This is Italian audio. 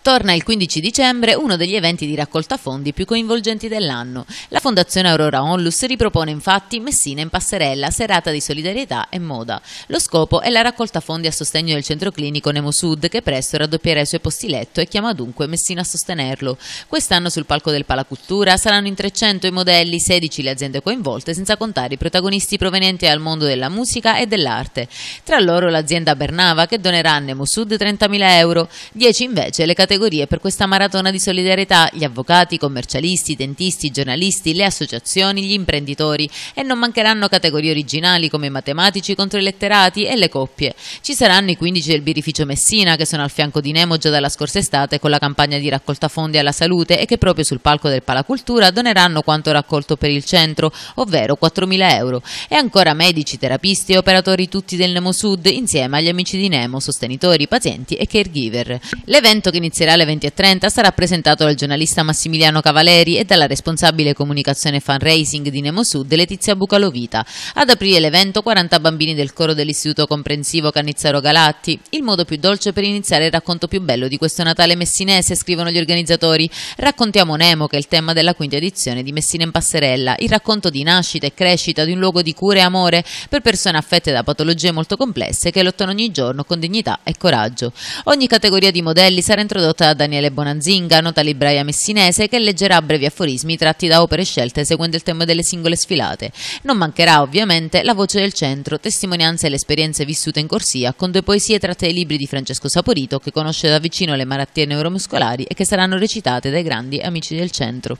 Torna il 15 dicembre uno degli eventi di raccolta fondi più coinvolgenti dell'anno. La Fondazione Aurora Onlus ripropone infatti Messina in passerella, serata di solidarietà e moda. Lo scopo è la raccolta fondi a sostegno del centro clinico Nemo Sud che presto raddoppierà i suoi posti letto e chiama dunque Messina a sostenerlo. Quest'anno sul palco del Palacuttura saranno in 300 i modelli, 16 le aziende coinvolte, senza contare i protagonisti provenienti dal mondo della musica e dell'arte. Tra loro l'azienda Bernava che donerà a Nemo Sud 30.000 euro, 10 invece le categorie categorie per questa maratona di solidarietà, gli avvocati, i commercialisti, i dentisti, i giornalisti, le associazioni, gli imprenditori e non mancheranno categorie originali come i matematici contro i letterati e le coppie. Ci saranno i 15 del birrificio Messina che sono al fianco di Nemo già dalla scorsa estate con la campagna di raccolta fondi alla salute e che proprio sul palco del Palacultura doneranno quanto raccolto per il centro, ovvero 4.000 euro, e ancora medici, terapisti e operatori tutti del Nemo Sud insieme agli amici di Nemo, sostenitori, pazienti e caregiver. L'evento che inizia inizierà alle 20.30 sarà presentato dal giornalista Massimiliano Cavaleri e dalla responsabile comunicazione fundraising di Nemo Sud Letizia Bucalovita. Ad aprire l'evento 40 bambini del coro dell'Istituto Comprensivo Cannizzaro Galatti. Il modo più dolce per iniziare il racconto più bello di questo Natale messinese, scrivono gli organizzatori. Raccontiamo Nemo, che è il tema della quinta edizione di Messina in Passerella, il racconto di nascita e crescita di un luogo di cura e amore per persone affette da patologie molto complesse che lottano ogni giorno con dignità e coraggio. Ogni categoria di modelli sarà introdotta prodotto da Daniele Bonanzinga, nota libraia messinese, che leggerà brevi aforismi tratti da opere scelte seguendo il tema delle singole sfilate. Non mancherà ovviamente la voce del centro, testimonianze e le esperienze vissute in corsia, con due poesie tratte dai libri di Francesco Saporito, che conosce da vicino le malattie neuromuscolari e che saranno recitate dai grandi amici del centro.